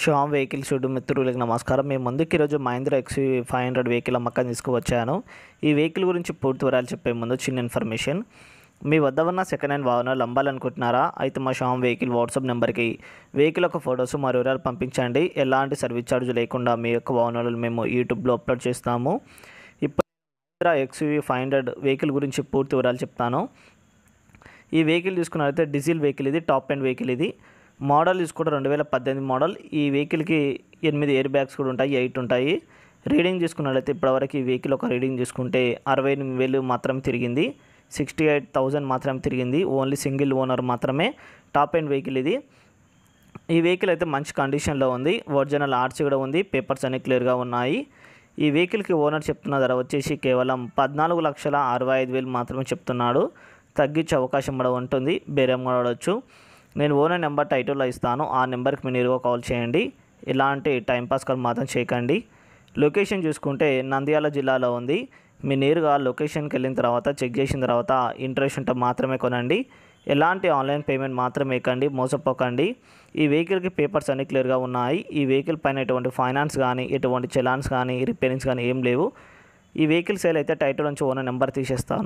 Sam vehicle shoot మిత్రులకి నమస్కారం మేము ముందుకు ఈరోజు Mahindra X five hundred vehicle అమ్మకాన్ని తీసుకువచ్చాను ఈ వెహికల్ గురించి పూర్తి వివరాలు చెప్పే ముందు చిన్న ఇన్ఫర్మేషన్ మీ వద్ద ఉన్న సెకండ్ హ్యాండ్ వాహనాలు అమ్మాలనుకుంటున్నారా అయితే మా షామ్ వెహికల్ వాట్సాప్ నెంబర్కి వెహికల్ యొక్క ఫొటోస్ మరి వివరాలు పంపించండి ఎలాంటి సర్వీస్ ఛార్జ్ లేకుండా మీ యొక్క వాహనాలను మేము యూట్యూబ్లో అప్లోడ్ చేస్తాము ఇప్పుడు మహేంద్ర ఫైవ్ హండ్రెడ్ వెహికల్ గురించి పూర్తి వివరాలు చెప్తాను ఈ వెహికల్ తీసుకున్నారైతే డీజిల్ వెహికల్ ఇది టాప్ అండ్ వెహికల్ ఇది మోడల్ తీసుకుంటే రెండు వేల పద్దెనిమిది మోడల్ ఈ వెహికల్కి ఎనిమిది ఎయిర్ బ్యాగ్స్ కూడా ఉంటాయి ఎయిట్ ఉంటాయి రీడింగ్ చూసుకున్నట్లయితే ఇప్పటివరకు ఈ వెహికల్ ఒక రీడింగ్ చూసుకుంటే అరవై ఎనిమిది వేలు మాత్రం తిరిగింది సిక్స్టీ ఎయిట్ థౌజండ్ మాత్రం తిరిగింది ఓన్లీ సింగిల్ ఓనర్ మాత్రమే టాప్ ఎండ్ వెహికల్ ఇది ఈ వెహికల్ అయితే మంచి కండిషన్లో ఉంది ఒరిజినల్ ఆర్చ్ కూడా ఉంది పేపర్స్ అన్ని క్లియర్గా ఉన్నాయి ఈ వెహికల్కి ఓనర్ చెప్తున్న ధర వచ్చేసి కేవలం పద్నాలుగు లక్షల అరవై ఐదు వేలు మాత్రమే చెప్తున్నాడు తగ్గించే అవకాశం కూడా ఉంటుంది బేరం కూడా నేను ఓనర్ నెంబర్ టైటిల్లో ఇస్తాను ఆ నెంబర్కి మీరు నేరుగా కాల్ చేయండి ఇలాంటి టైంపాస్ కాల్ మాత్రం చేయకండి లొకేషన్ చూసుకుంటే నంద్యాల జిల్లాలో ఉంది మీ నేరుగా లొకేషన్కి వెళ్ళిన తర్వాత చెక్ చేసిన తర్వాత ఇంట్రెస్ట్ ఉంటే మాత్రమే కొనండి ఎలాంటి ఆన్లైన్ పేమెంట్ మాత్రమే కండి మోసపోకండి ఈ వెహికల్కి పేపర్స్ అన్ని క్లియర్గా ఉన్నాయి ఈ వెహికల్ పైన ఎటువంటి ఫైనాన్స్ కానీ ఎటువంటి చలాన్స్ కానీ రిపేరింగ్స్ కానీ ఏం లేవు ఈ వెహికల్ సేల్ అయితే టైటిల్ నుంచి ఓనర్ నెంబర్ తీసేస్తాను